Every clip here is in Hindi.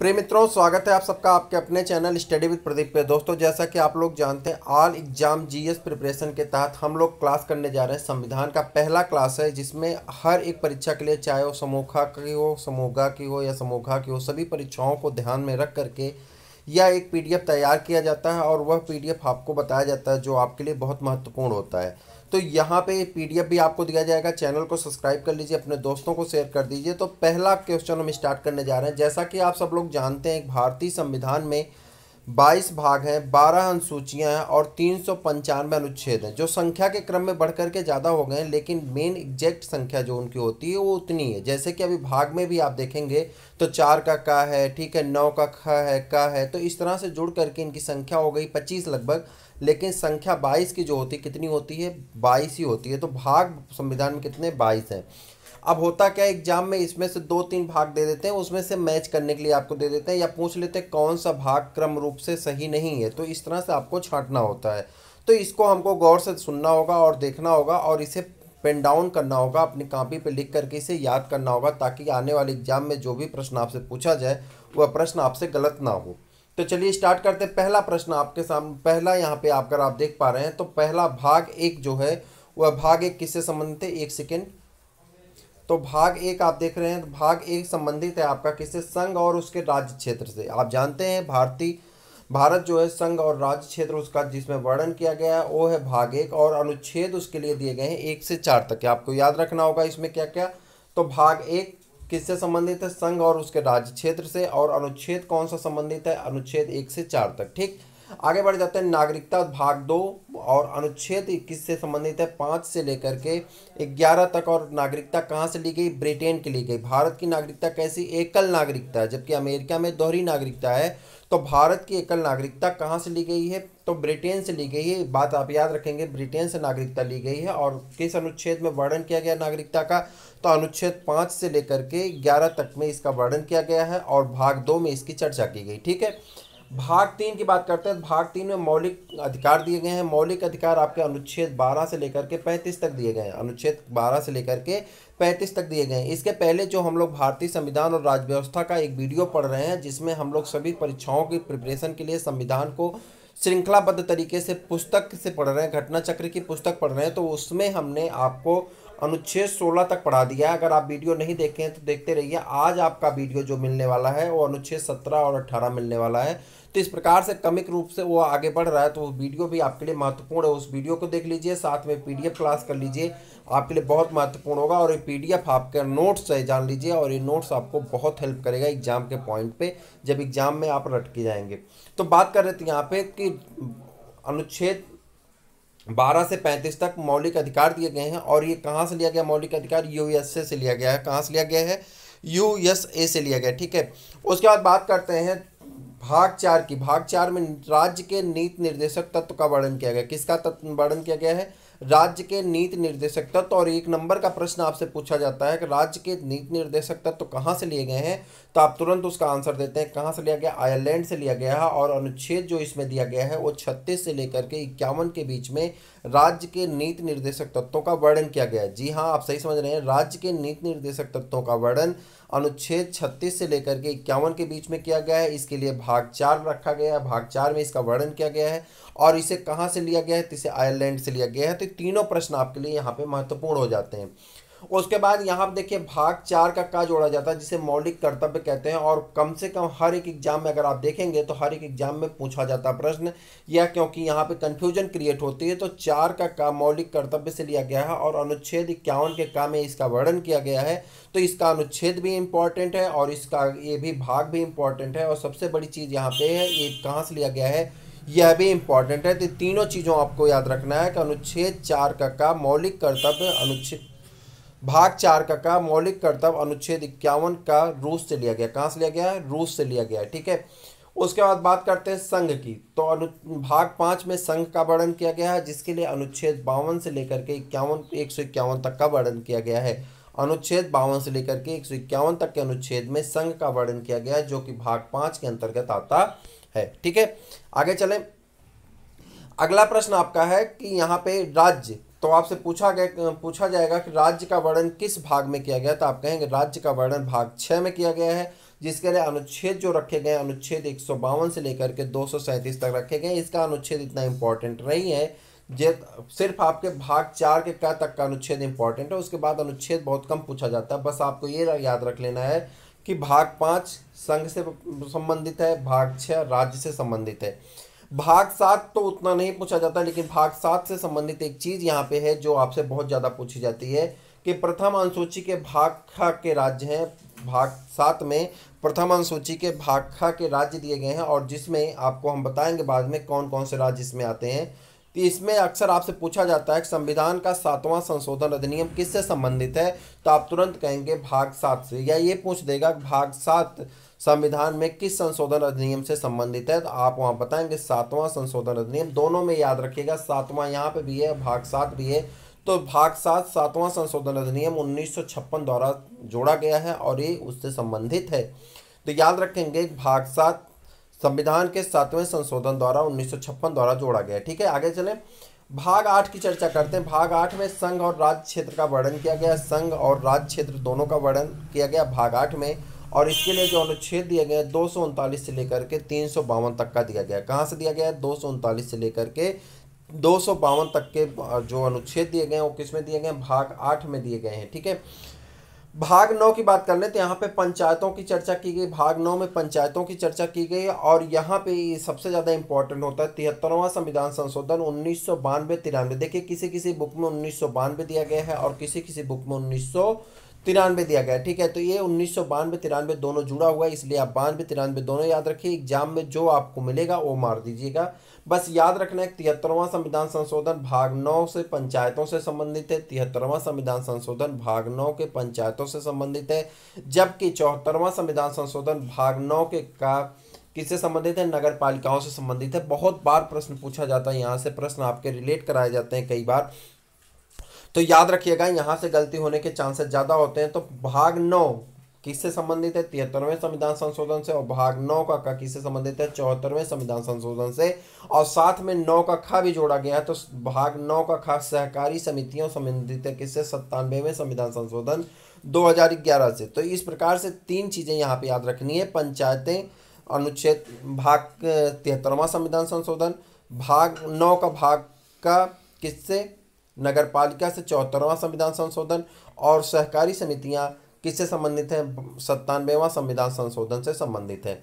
प्रिय मित्रों स्वागत है आप सबका आपके अपने चैनल स्टडी विद प्रदीप पे दोस्तों जैसा कि आप लोग जानते हैं ऑल एग्जाम जीएस प्रिपरेशन के तहत हम लोग क्लास करने जा रहे हैं संविधान का पहला क्लास है जिसमें हर एक परीक्षा के लिए चाहे वो समोखा की हो समोगा की हो या समोघा की हो सभी परीक्षाओं को ध्यान में रख करके या एक पी तैयार किया जाता है और वह पी आपको बताया जाता है जो आपके लिए बहुत महत्वपूर्ण होता है तो यहाँ पे पीडीएफ भी आपको दिया जाएगा चैनल को सब्सक्राइब कर लीजिए अपने दोस्तों को शेयर कर दीजिए तो पहला क्वेश्चन हम स्टार्ट करने जा रहे हैं जैसा कि आप सब लोग जानते हैं भारतीय संविधान में बाईस भाग हैं बारह अनुसूचियाँ हैं और तीन सौ पंचानवे अनुच्छेद हैं जो संख्या के क्रम में बढ़ करके ज़्यादा हो गए हैं लेकिन मेन एग्जैक्ट संख्या जो उनकी होती है वो उतनी है जैसे कि अभी भाग में भी आप देखेंगे तो चार का का है ठीक है नौ का ख है का है तो इस तरह से जुड़ करके इनकी संख्या हो गई पच्चीस लगभग लेकिन संख्या बाईस की जो होती है कितनी होती है बाईस ही होती है तो भाग संविधान में कितने बाईस हैं अब होता क्या एग्जाम में इसमें से दो तीन भाग दे देते हैं उसमें से मैच करने के लिए आपको दे देते हैं या पूछ लेते हैं कौन सा भाग क्रम रूप से सही नहीं है तो इस तरह से आपको छाटना होता है तो इसको हमको गौर से सुनना होगा और देखना होगा और इसे पेन डाउन करना होगा अपनी कापी पर लिख करके इसे याद करना होगा ताकि आने वाले एग्जाम में जो भी प्रश्न आपसे पूछा जाए वह प्रश्न आपसे गलत ना हो तो चलिए स्टार्ट करते हैं पहला प्रश्न आपके सामने पहला यहाँ पे आपका आप देख पा रहे हैं तो पहला भाग एक जो है वह भाग एक किससे संबंधित है एक सेकेंड तो भाग एक आप देख रहे हैं तो भाग एक संबंधित है आपका किससे संघ और उसके राज्य क्षेत्र से आप जानते हैं भारतीय भारत जो है संघ और राज्य क्षेत्र उसका जिसमें वर्णन किया गया है वो है भाग एक और अनुच्छेद उसके लिए दिए गए हैं एक से चार तक आपको याद रखना होगा इसमें क्या क्या तो भाग एक किससे संबंधित है संघ और उसके राज्य क्षेत्र से और अनुच्छेद कौन सा संबंधित है अनुच्छेद एक से चार तक ठीक आगे बढ़ जाते हैं नागरिकता भाग दो और अनुच्छेद किस से संबंधित है पाँच से लेकर के ग्यारह तक और नागरिकता कहाँ से ली गई ब्रिटेन की ली गई भारत की नागरिकता कैसी एकल नागरिकता है जबकि अमेरिका में दोहरी नागरिकता है तो भारत की एकल नागरिकता कहाँ से ली गई है तो ब्रिटेन से ली गई है बात आप याद रखेंगे ब्रिटेन से नागरिकता ली गई है और किस अनुच्छेद में वर्णन किया गया नागरिकता का तो अनुच्छेद पाँच से लेकर के ग्यारह तक में इसका वर्णन किया गया है और भाग दो में इसकी चर्चा की गई ठीक है भाग तीन की बात करते हैं भाग तीन में मौलिक अधिकार दिए गए हैं मौलिक अधिकार आपके अनुच्छेद 12 से लेकर के 35 तक दिए गए हैं अनुच्छेद 12 से लेकर के 35 तक दिए गए हैं इसके पहले जो हम लोग भारतीय संविधान और राजव्यवस्था व्यवस्था का एक वीडियो पढ़ रहे हैं जिसमें हम लोग सभी परीक्षाओं की प्रिपरेशन के लिए संविधान को श्रृंखलाबद्ध तरीके से पुस्तक से पढ़ रहे हैं घटना चक्र की पुस्तक पढ़ रहे हैं तो उसमें हमने आपको अनुच्छेद 16 तक पढ़ा दिया है अगर आप वीडियो नहीं देखे हैं तो देखते रहिए आज आपका वीडियो जो मिलने वाला है वो अनुच्छेद 17 और 18 मिलने वाला है तो इस प्रकार से कमिक रूप से वो आगे बढ़ रहा है तो वो वीडियो भी आपके लिए महत्वपूर्ण है उस वीडियो को देख लीजिए साथ में पीडीएफ क्लास कर लीजिए आपके लिए बहुत महत्वपूर्ण होगा और ये पीडीएफ आपके नोट्स से जान लीजिए और ये नोट्स आपको बहुत हेल्प करेगा एग्जाम के पॉइंट पे जब एग्जाम में आप रटके जाएंगे तो बात कर रहे थे यहाँ पे कि अनुच्छेद बारह से पैंतीस तक मौलिक अधिकार दिए गए हैं और ये कहाँ से लिया गया मौलिक अधिकार यूएसए से लिया गया है कहाँ से लिया गया है यूएसए से लिया गया ठीक है उसके बाद बात करते हैं भाग चार की भाग चार में राज्य के नीति निर्देशक तत्व का वर्णन किया गया किसका तत्व वर्णन किया गया है राज्य के नीति निर्देशक तत्व और एक नंबर का प्रश्न आपसे पूछा जाता है कि राज्य के नीति निर्देशक तत्व तो कहाँ से लिए गए हैं तो आप तुरंत उसका आंसर देते हैं कहाँ से लिया गया आयरलैंड से लिया गया है और अनुच्छेद जो इसमें दिया गया है वो छत्तीस से लेकर के इक्यावन के बीच में राज्य के नीति निर्देशक तत्वों का वर्णन किया गया है जी हाँ आप सही समझ रहे हैं राज्य के नीति निर्देशक तत्वों का वर्णन अनुच्छेद 36 से लेकर के इक्यावन के बीच में किया गया है इसके लिए भाग चार रखा गया है भाग चार में इसका वर्णन किया गया है और इसे कहाँ से लिया गया है तो इसे आयरलैंड से लिया गया है तो तीनों प्रश्न आपके लिए यहाँ पे महत्वपूर्ण हो जाते हैं उसके बाद यहाँ पर देखिए भाग चार का का जोड़ा जाता है जिसे मौलिक कर्तव्य कहते हैं और कम से कम हर एक एग्जाम में अगर आप देखेंगे तो हर एक एग्जाम में पूछा जाता है प्रश्न या क्योंकि यहाँ पे कन्फ्यूजन क्रिएट होती है तो चार का का मौलिक कर्तव्य से लिया गया है और अनुच्छेद इक्यावन के का में इसका वर्णन किया गया है तो इसका अनुच्छेद भी इम्पॉर्टेंट है और इसका ये भी भाग भी इम्पॉर्टेंट है और सबसे बड़ी चीज़ यहाँ पे है ये कहाँ से लिया गया है यह भी इम्पॉर्टेंट है तो तीनों चीज़ों आपको याद रखना है कि अनुच्छेद चार का, का मौलिक कर्तव्य अनुच्छेद भाग चार का का मौलिक कर्तव्य अनुच्छेद इक्यावन का रूस से लिया गया कहाँ से लिया गया है रूस से लिया गया है ठीक है उसके बाद बात करते हैं संघ की तो अनु भाग पाँच में संघ का वर्णन किया गया है जिसके लिए अनुच्छेद बावन से लेकर के इक्यावन एक सौ इक्यावन तक का वर्णन किया गया है अनुच्छेद बावन से लेकर के एक सौ इक्यावन तक के अनुच्छेद में संघ का वर्णन किया गया है जो कि भाग पाँच के अंतर्गत आता है ठीक है आगे चलें अगला प्रश्न आपका है कि यहाँ पे राज्य तो आपसे पूछा गया पूछा जाएगा कि राज्य का वर्णन किस भाग में किया गया तो आप कहेंगे राज्य का वर्णन भाग छः में किया गया है जिसके लिए अनुच्छेद जो रखे गए अनुच्छेद एक से लेकर के दो तक रखे गए इसका अनुच्छेद इतना इम्पोर्टेंट नहीं है जे सिर्फ आपके भाग चार के क्या तक का अनुच्छेद इंपॉर्टेंट है उसके बाद अनुच्छेद बहुत कम पूछा जाता है बस आपको ये याद रख लेना है कि भाग पाँच संघ से संबंधित है भाग छः राज्य से संबंधित है भाग सात तो उतना नहीं पूछा जाता लेकिन भाग सात से संबंधित एक चीज़ यहाँ पे है जो आपसे बहुत ज़्यादा पूछी जाती है कि प्रथम अनुसूची के भाग खा के राज्य हैं भाग सात में प्रथम अनुसूची के भाग खा के राज्य दिए गए हैं और जिसमें आपको हम बताएंगे बाद में कौन कौन से राज्य इसमें आते हैं तो इसमें अक्सर आपसे पूछा जाता है कि संविधान का सातवां संशोधन अधिनियम किससे संबंधित है तो आप तुरंत कहेंगे भाग सात से या ये पूछ देगा कि भाग सात संविधान में किस संशोधन अधिनियम से संबंधित है तो आप वहाँ बताएंगे सातवां संशोधन अधिनियम दोनों में याद रखिएगा सातवां यहाँ पर भी है भाग सात भी है तो भाग सात सातवां संशोधन अधिनियम उन्नीस द्वारा जोड़ा गया है और ये उससे संबंधित है तो याद रखेंगे भाग सात संविधान के सातवें संशोधन द्वारा उन्नीस द्वारा जोड़ा गया ठीक है आगे चलें भाग आठ की चर्चा करते हैं भाग आठ में संघ और राज्य क्षेत्र का वर्णन किया गया संघ और राज्य क्षेत्र दोनों का वर्णन किया गया भाग आठ में और इसके लिए जो अनुच्छेद दिए गए दो सौ उनतालीस से लेकर के तीन सौ बावन तक का दिया गया कहाँ से दिया गया है दो सौ उनतालीस से लेकर के दो सौ बावन तक के जो अनुच्छेद दिए गए हैं वो किस में दिए गए हैं भाग आठ में दिए गए हैं ठीक है भाग नौ की बात कर लें तो यहाँ पे पंचायतों की चर्चा की गई भाग नौ में पंचायतों की चर्चा की गई और यहाँ पे सबसे ज़्यादा इंपॉर्टेंट होता है तिहत्तरवां संविधान संशोधन उन्नीस सौ बानवे तिरानवे देखिए किसी किसी बुक में उन्नीस सौ बानवे दिया गया है और किसी किसी बुक में उन्नीस सौ तिरानवे दिया गया ठीक है तो ये उन्नीस सौ बानवे तिरानवे दोनों जुड़ा हुआ है इसलिए आप बानवे तिरानवे दोनों याद रखिए एग्जाम में जो आपको मिलेगा वो मार दीजिएगा बस याद रखना है तिहत्तरवां संविधान संशोधन भाग नौ से पंचायतों से संबंधित है तिहत्तरवां संविधान संशोधन भाग नौ के पंचायतों से संबंधित है जबकि चौहत्तरवां संविधान संशोधन भाग नौ के का किससे संबंधित है नगर पालिकाओं से संबंधित है बहुत बार प्रश्न पूछा जाता है यहाँ से प्रश्न आपके रिलेट कराए जाते हैं कई बार तो याद रखिएगा यहाँ से गलती होने के चांसेस ज़्यादा होते हैं तो भाग नौ किससे संबंधित है तिहत्तरवें संविधान संशोधन से और भाग नौ का ख किससे संबंधित है चौहत्तरवें संविधान संशोधन से और साथ में नौ का खा भी जोड़ा गया है तो भाग नौ का खा सहकारी समितियों संबंधित है किससे सत्तानवेवें संविधान संशोधन 2011 से तो इस प्रकार से तीन चीज़ें यहाँ पे याद रखनी है पंचायतें अनुच्छेद भाग तिहत्तरवा संविधान संशोधन भाग नौ का भाग का किससे नगर पालिका से चौहत्तरवां संविधान संशोधन और सहकारी समितियां किससे संबंधित हैं सत्तानवेवां संविधान संशोधन से संबंधित है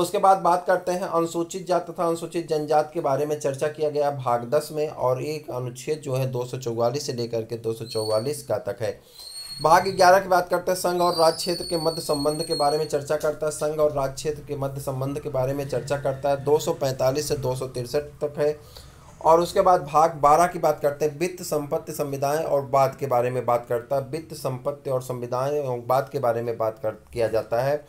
उसके बाद बात करते हैं अनुसूचित जात तथा अनुसूचित जनजात के बारे में चर्चा किया गया भाग दस में और एक अनुच्छेद जो है दो से लेकर के दो का तक है भाग ग्यारह की बात करते हैं संघ और राज्य क्षेत्र के मध्य संबंध के बारे में चर्चा करता है संघ और राज्य क्षेत्र के मध्य संबंध के बारे में चर्चा करता है 245 से दो तक है और उसके बाद भाग बारह की बात करते हैं वित्त संपत्ति संविधाएं और बाद के बारे में बात करता है वित्त संपत्ति और संविधाएं और बाद के बारे में बात कर किया जाता है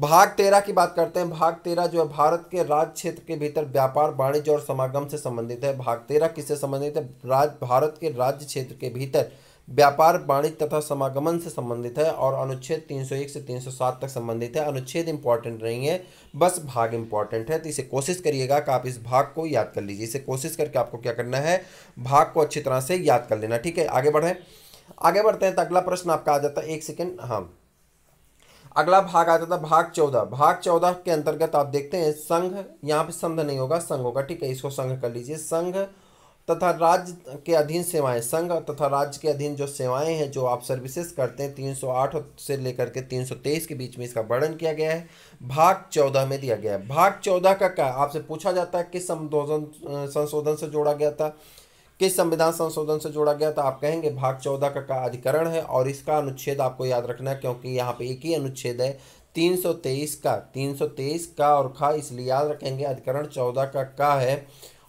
भाग तेरह की बात करते हैं भाग तेरह जो है भारत के राज्य क्षेत्र के भीतर व्यापार वाणिज्य और समागम से संबंधित है भाग तेरह किससे संबंधित है राज भारत के राज्य क्षेत्र के भीतर व्यापार वाणिज्य तथा समागमन से संबंधित है और अनुच्छेद 301 से 307 तक संबंधित है अनुच्छेद इंपॉर्टेंट नहीं है बस भाग इंपॉर्टेंट है तो इसे कोशिश करिएगा कि आप इस भाग को याद कर लीजिए इसे कोशिश करके आपको क्या करना है भाग को अच्छी तरह से याद कर लेना ठीक है आगे बढ़े आगे बढ़ते हैं तो अगला प्रश्न आपका आ जाता है एक सेकेंड हाँ अगला भाग आ जाता है भाग चौदह भाग चौदह के अंतर्गत आप देखते हैं संघ यहाँ पे संघ नहीं होगा संघ होगा ठीक है इसको संघ कर लीजिए संघ तथा राज्य के अधीन सेवाएं संघ तथा राज्य के अधीन जो सेवाएं हैं जो आप सर्विसेज करते हैं 308 से लेकर के 323 के बीच में इसका वर्णन किया गया है भाग 14 में दिया गया है भाग 14 का क्या आपसे पूछा जाता है किस संशोधन संशोधन से जोड़ा गया था किस संविधान संशोधन से जोड़ा गया था आप कहेंगे भाग चौदह का, का अधिकरण है और इसका अनुच्छेद आपको याद रखना है क्योंकि यहाँ पे एक ही अनुच्छेद है 323 का 323 का और खा इसलिए याद रखेंगे अधिकरण चौदह का का है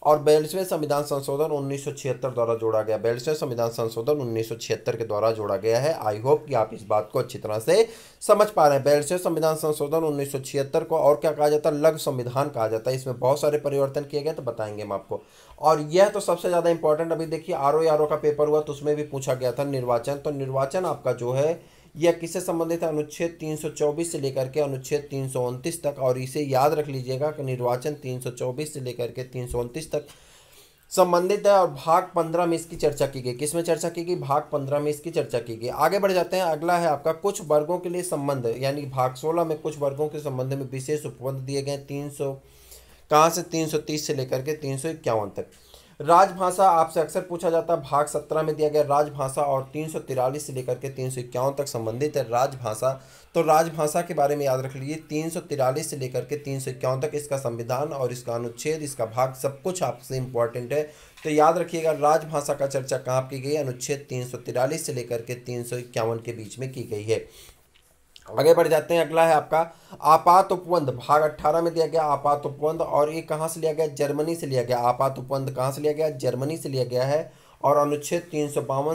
और बयालीसवें संविधान संशोधन 1976 द्वारा जोड़ा गया बयालीसवें संविधान संशोधन 1976 के द्वारा जोड़ा गया है आई होप कि आप इस बात को अच्छी तरह से समझ पा रहे हैं बयालीसवें संविधान संशोधन 1976 को और क्या कहा जाता है लघु संविधान कहा जाता है इसमें बहुत सारे परिवर्तन किए गए तो बताएंगे हम आपको और यह तो सबसे ज़्यादा इंपॉर्टेंट अभी देखिए आर ओ का पेपर हुआ तो उसमें भी पूछा गया था निर्वाचन तो निर्वाचन आपका जो है या किससे संबंधित है अनुच्छेद 324 से लेकर के अनुच्छेद तीन तक और इसे याद रख लीजिएगा कि निर्वाचन 324 से लेकर के तीन तक संबंधित है और भाग पंद्रह में इसकी चर्चा की गई किस में चर्चा की गई भाग पंद्रह में इसकी चर्चा की गई आगे बढ़ जाते हैं अगला है आपका कुछ वर्गों के लिए संबंध यानी भाग सोलह में कुछ वर्गों के संबंध में विशेष उपबंध दिए गए तीन सौ कहाँ से तीन सौ तीस से लेकर के तीन सौ इक्यावन तक राजभाषा आपसे अक्सर पूछा जाता है भाग सत्रह में दिया गया राजभाषा और तीन सौ तिरालीस से लेकर के तीन सौ इक्यावन तक संबंधित है राजभाषा तो राजभाषा के बारे में याद रख लीजिए तीन सौ तिरालीस से लेकर के तीन सौ इक्यावन तक इसका संविधान और इसका अनुच्छेद इसका भाग सब कुछ आपसे इम्पॉर्टेंट है तो याद रखिएगा राजभाषा का चर्चा कहाँ की गई अनुच्छेद तीन सौ तिरालीस से लेकर के तीन सौ इक्यावन के बीच में की गई है आगे बढ़ जाते हैं अगला है आपका आपात उपबंध भाग अट्ठारह में दिया गया आपात उपबंध और ये कहाँ से लिया गया जर्मनी से लिया गया आपात उपबंध कहाँ से लिया गया जर्मनी से लिया गया है और अनुच्छेद तीन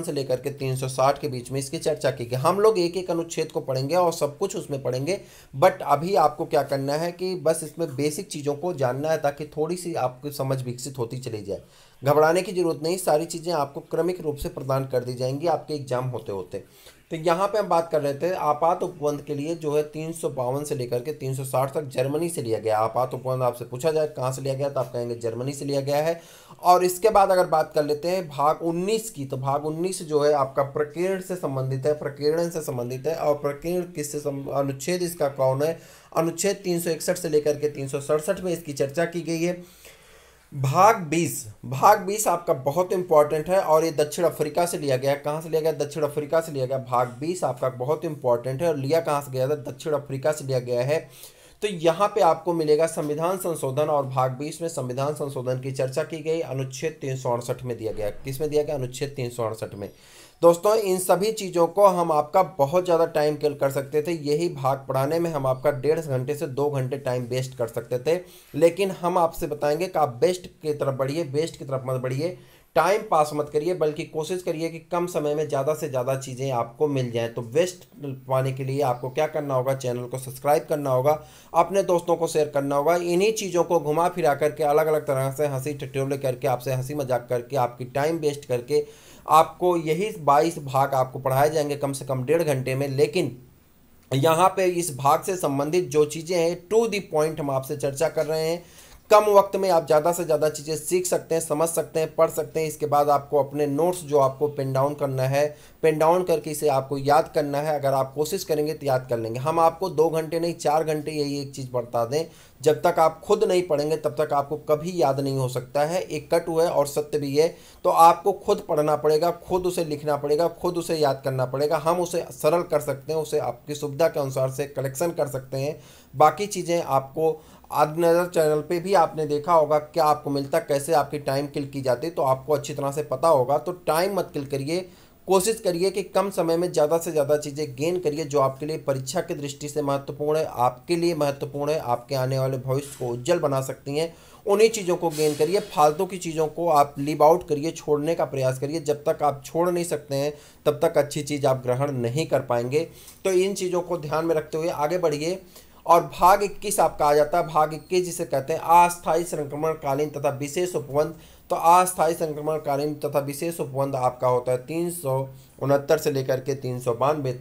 से लेकर के 360 के बीच में इसकी चर्चा की गई हम लोग एक एक अनुच्छेद को पढ़ेंगे और सब कुछ उसमें पढ़ेंगे बट अभी आपको क्या करना है कि बस इसमें बेसिक चीज़ों को जानना है ताकि थोड़ी सी आपकी समझ विकसित होती चली जाए घबराने की जरूरत नहीं सारी चीज़ें आपको क्रमिक रूप से प्रदान कर दी जाएंगी आपके एग्जाम होते होते तो यहाँ पे हम बात कर रहे थे आपात उपबंध के लिए जो है तीन से लेकर के 360 तक जर्मनी से लिया गया आपात उपबंध आपसे पूछा जाए कहाँ से लिया गया तो आप कहेंगे जर्मनी से लिया गया है और इसके बाद अगर बात कर लेते हैं भाग 19 की तो भाग 19 जो है आपका प्रकीर्ण से संबंधित है प्रकीर्णन से संबंधित है और प्रकीर्ण किससे अनुच्छेद इसका कौन है अनुच्छेद तीन से लेकर के तीन में इसकी चर्चा की गई है भाग बीस भाग बीस आपका बहुत इंपॉर्टेंट है और ये दक्षिण अफ्रीका से लिया गया कहाँ से लिया गया दक्षिण अफ्रीका से लिया गया भाग बीस आपका बहुत इंपॉर्टेंट है और लिया कहाँ से गया था दक्षिण अफ्रीका से लिया गया है तो यहाँ पे आपको मिलेगा संविधान संशोधन और भाग बीस में संविधान संशोधन की चर्चा की गई अनुच्छेद तीन में दिया गया किस में दिया गया अनुच्छेद तीन में दोस्तों इन सभी चीज़ों को हम आपका बहुत ज़्यादा टाइम किल कर सकते थे यही भाग पढ़ाने में हम आपका डेढ़ घंटे से दो घंटे टाइम वेस्ट कर सकते थे लेकिन हम आपसे बताएंगे कि आप बेस्ट की तरफ बढ़िए बेस्ट की तरफ मत बढ़िए टाइम पास मत करिए बल्कि कोशिश करिए कि कम समय में ज़्यादा से ज़्यादा चीज़ें आपको मिल जाएं तो वेस्ट पाने के लिए आपको क्या करना होगा चैनल को सब्सक्राइब करना होगा अपने दोस्तों को शेयर करना होगा इन्हीं चीज़ों को घुमा फिरा करके अलग अलग तरह से हंसी ठटोले करके आपसे हंसी मजाक करके आपकी टाइम वेस्ट करके आपको यही बाईस भाग आपको पढ़ाए जाएंगे कम से कम डेढ़ घंटे में लेकिन यहाँ पे इस भाग से संबंधित जो चीज़ें हैं टू दी पॉइंट हम आपसे चर्चा कर रहे हैं कम वक्त में आप ज़्यादा से ज़्यादा चीज़ें सीख सकते हैं समझ सकते हैं पढ़ सकते हैं इसके बाद आपको अपने नोट्स जो आपको पिन डाउन करना है पिन डाउन करके इसे आपको याद करना है अगर आप कोशिश करेंगे तो याद कर लेंगे हम आपको दो घंटे नहीं चार घंटे यही एक चीज़ बता दें जब तक आप खुद नहीं पढ़ेंगे तब तक आपको कभी याद नहीं हो सकता है एक कटु है और सत्य भी है तो आपको खुद पढ़ना पड़ेगा खुद उसे लिखना पड़ेगा खुद उसे याद करना पड़ेगा हम उसे सरल कर सकते हैं उसे आपकी सुविधा के अनुसार से कलेक्शन कर सकते हैं बाकी चीज़ें आपको आदनजर चैनल पे भी आपने देखा होगा क्या आपको मिलता कैसे आपकी टाइम किल की जाती तो आपको अच्छी तरह से पता होगा तो टाइम मत किल करिए कोशिश करिए कि कम समय में ज़्यादा से ज़्यादा चीज़ें गेन करिए जो आपके लिए परीक्षा की दृष्टि से महत्वपूर्ण है आपके लिए महत्वपूर्ण है आपके आने वाले भविष्य को उज्जवल बना सकती हैं उन्हीं चीज़ों को गेन करिए फालतू की चीज़ों को आप लिव आउट करिए छोड़ने का प्रयास करिए जब तक आप छोड़ नहीं सकते हैं तब तक अच्छी चीज़ आप ग्रहण नहीं कर पाएंगे तो इन चीज़ों को ध्यान में रखते हुए आगे बढ़िए और भाग इक्कीस आपका आ जाता है भाग इक्कीस जिसे कहते हैं अस्थायी संक्रमण कालीन तथा विशेष उपबंध तो अस्थायी संक्रमण कालीन तथा विशेष उपबंध आपका होता है तीन सौ उनहत्तर से लेकर के तीन सौ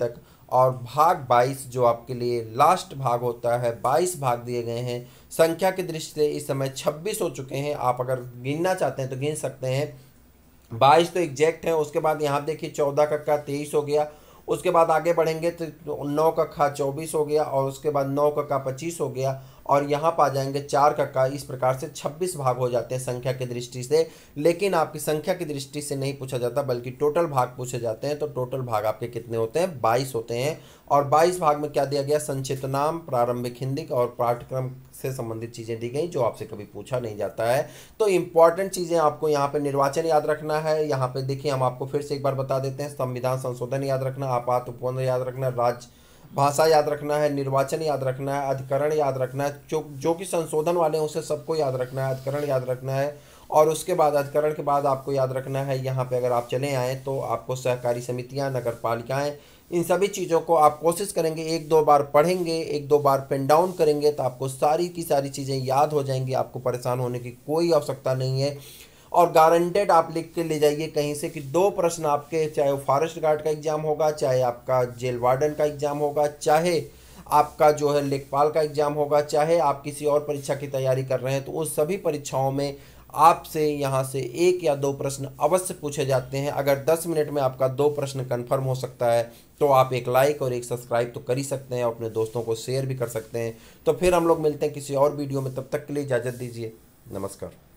तक और भाग बाईस जो आपके लिए लास्ट भाग होता है बाईस भाग दिए गए हैं संख्या की दृष्टि से इस समय छब्बीस हो चुके हैं आप अगर गिनना चाहते हैं तो गिन सकते हैं बाईस तो एग्जैक्ट है उसके बाद यहाँ देखिए चौदह का तेईस हो गया उसके बाद आगे बढ़ेंगे तो नौ का खा चौबीस हो गया और उसके बाद नौ का का पच्चीस हो गया और यहाँ पर आ जाएंगे चार का का इस प्रकार से छब्बीस भाग हो जाते हैं संख्या की दृष्टि से लेकिन आपकी संख्या की दृष्टि से नहीं पूछा जाता बल्कि टोटल भाग पूछे जाते हैं तो टोटल भाग आपके कितने होते हैं बाईस होते हैं और बाईस भाग में क्या दिया गया संचित नाम प्रारंभिक हिंदी और पाठ्यक्रम से संबंधित चीज़ें दी गई जो आपसे कभी पूछा नहीं जाता है तो इंपॉर्टेंट चीज़ें आपको यहाँ पे निर्वाचन याद रखना है यहाँ पे देखिए हम आपको फिर से एक बार बता देते हैं संविधान संशोधन याद रखना आपात उपबंध याद रखना राज्य भाषा याद रखना है निर्वाचन याद रखना है अधिकरण याद रखना है जो जो कि संशोधन वाले हैं उसे सबको याद रखना है अधिकरण याद रखना है और उसके बाद अधिकरण के बाद आपको याद रखना है यहाँ पे अगर आप चले आएँ तो आपको सहकारी समितियाँ नगर पालिकाएँ इन सभी चीज़ों को आप कोशिश करेंगे एक दो बार पढ़ेंगे एक दो बार पेन डाउन करेंगे तो आपको सारी की सारी चीज़ें याद हो जाएंगी आपको परेशान होने की कोई आवश्यकता नहीं है और गारंटेड आप लिख के ले जाइए कहीं से कि दो प्रश्न आपके चाहे वो फॉरेस्ट गार्ड का एग्ज़ाम होगा चाहे आपका जेल वार्डन का एग्ज़ाम होगा चाहे आपका जो है लेखपाल का एग्ज़ाम होगा चाहे आप किसी और परीक्षा की तैयारी कर रहे हैं तो उस सभी परीक्षाओं में आपसे यहाँ से एक या दो प्रश्न अवश्य पूछे जाते हैं अगर दस मिनट में आपका दो प्रश्न कन्फर्म हो सकता है तो आप एक लाइक और एक सब्सक्राइब तो कर ही सकते हैं और अपने दोस्तों को शेयर भी कर सकते हैं तो फिर हम लोग मिलते हैं किसी और वीडियो में तब तक के लिए इजाज़त दीजिए नमस्कार